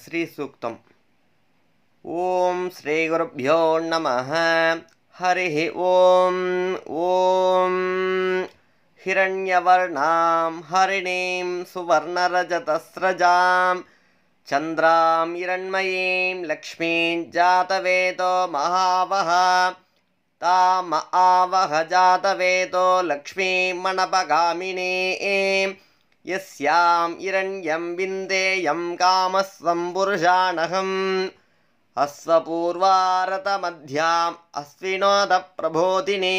श्रीसूक्तम् ॐ श्रीगुरुभ्यो नमः हरिः ॐ ॐ हिरण्यवर्णां हरिणीं सुवर्णरजतस्रजां चन्द्रां हिरण्मयीं लक्ष्मीं जातवेदो महावः ताम आवह जातवेदो लक्ष्मीं मणपगामिनी यस्याम् इरण्यं विन्देयं कामस्वं पुरुषाणहम् अस्वपूर्वारतमध्याम् अश्विनोदप्रभोदिने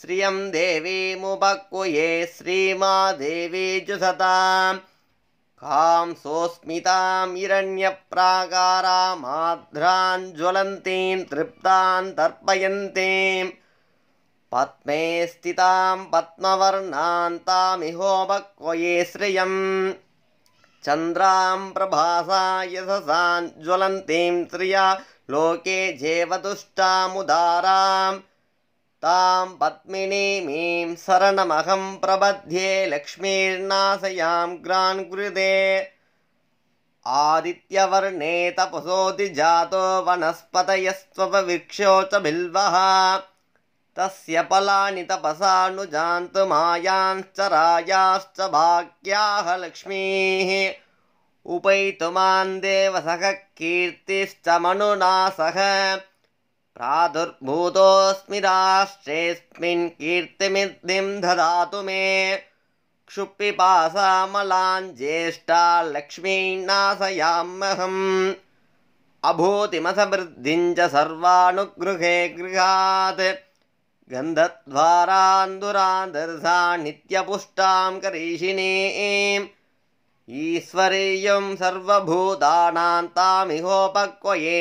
श्रियं देवीमुपक्वये श्रीमादेवी सतां कां सोऽस्मितां हिरण्यप्राकारामाद्राञ्ज्वलन्तीं तृप्तान् तर्पयन्तीम् स्थितां पद्मवर्णान्तामिहोपक्वये श्रियं चन्द्रां प्रभासा ज्वलन्तीं श्रिया लोके जेवतुष्टामुदारां तां पद्मिनीमीं शरणमहं प्रबध्ये लक्ष्मीर्नाशयां कृते आदित्यवर्णे तपसोऽतिजातो वनस्पतयस्त्वपवृक्षो च बिल्वः तस्य फलानि तपसानुजान्तु मायांश्च रायाश्च भाग्याः लक्ष्मीः उपैतु मान्देवसह कीर्तिश्च राष्ट्रेऽस्मिन् कीर्तिमिद्धिं ददातु मे लक्ष्मीनाशयाम्यहम् अभूतिमसमृद्धिं च सर्वानुगृहे गृहात् गन्धद्वारान्दुरान्दर्शान् नित्यपुष्टां करीषिणे ईश्वरीयं सर्वभूतानां तामिहोपक्वये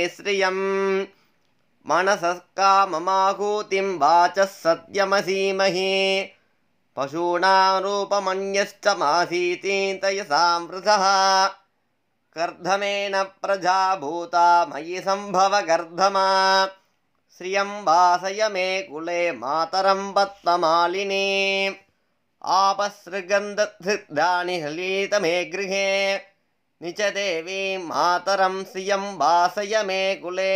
मनसः काममाहूतिं वाचः सत्यमसीमहि पशूनां रूपमन्यश्च वृथः तयसामृशः प्रजाभूता मयि सम्भवगर्धमा श्रियं वासय मे कुले मातरं पद्ममालिनीं आपसृगन्धृदानि हलीतमे मे गृहे निचदेवीं मातरं श्रियं वासय मे कुले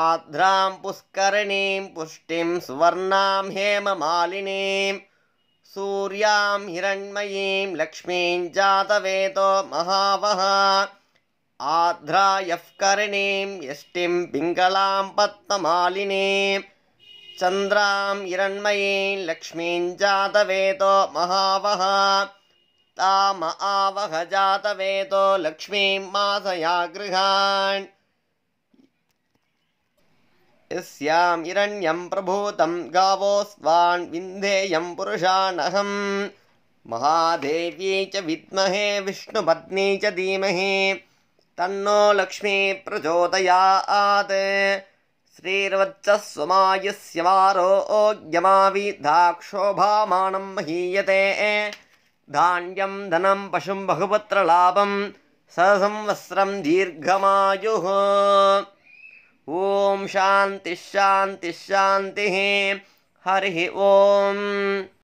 आद्रां पुष्करिणीं पुष्टिं सुवर्णां हेममालिनीं सूर्यां हिरण्मयीं लक्ष्मीं जातवेतो महावहा ध्रा यः करिणीं यष्टिं पिङ्गलां पद्ममालिनीं चन्द्रां हिरण्मयीं लक्ष्मीं जातवेतो महावहा ताम जातवेतो लक्ष्मीं मासया गृहान् यस्यां हिरण्यं प्रभूतं स्वान् विन्देयं पुरुषानहं महादेवी च विद्महे विष्णुपत्नी च धीमहि तन्नो लक्ष्मीप्रचोदयात् श्रीवत्सस्वमायुस्यवारो ओज्ञमावि दाक्षोभामानं महीयते धान्यं धनं पशुं बहुपत्रलाभं वस्त्रं दीर्घमायुः ॐ शान्तिः शान्तिः शान्तिः हरिः ओम्